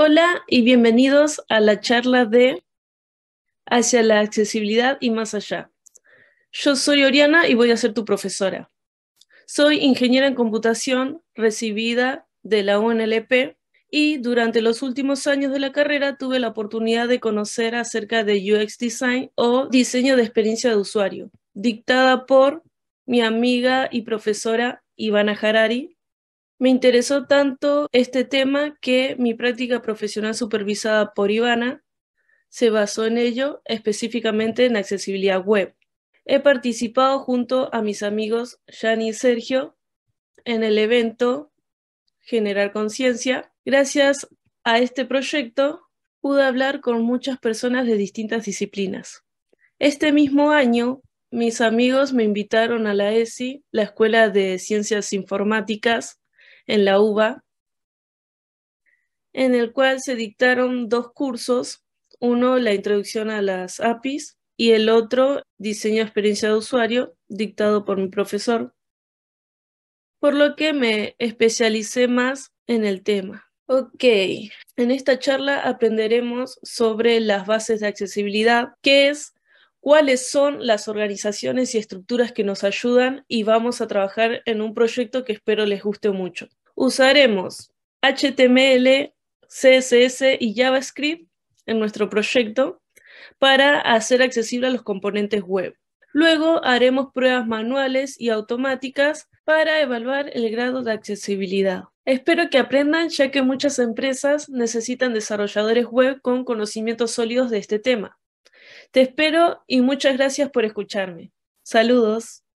Hola y bienvenidos a la charla de Hacia la accesibilidad y más allá. Yo soy Oriana y voy a ser tu profesora. Soy ingeniera en computación recibida de la UNLP y durante los últimos años de la carrera tuve la oportunidad de conocer acerca de UX Design o diseño de experiencia de usuario, dictada por mi amiga y profesora Ivana Harari, me interesó tanto este tema que mi práctica profesional supervisada por Ivana se basó en ello, específicamente en accesibilidad web. He participado junto a mis amigos Jani y Sergio en el evento Generar Conciencia. Gracias a este proyecto pude hablar con muchas personas de distintas disciplinas. Este mismo año, mis amigos me invitaron a la ESI, la Escuela de Ciencias Informáticas, en la UBA, en el cual se dictaron dos cursos, uno la introducción a las APIs y el otro diseño experiencia de usuario, dictado por mi profesor, por lo que me especialicé más en el tema. Ok, en esta charla aprenderemos sobre las bases de accesibilidad, qué es, cuáles son las organizaciones y estructuras que nos ayudan y vamos a trabajar en un proyecto que espero les guste mucho. Usaremos HTML, CSS y JavaScript en nuestro proyecto para hacer accesible a los componentes web. Luego haremos pruebas manuales y automáticas para evaluar el grado de accesibilidad. Espero que aprendan ya que muchas empresas necesitan desarrolladores web con conocimientos sólidos de este tema. Te espero y muchas gracias por escucharme. Saludos.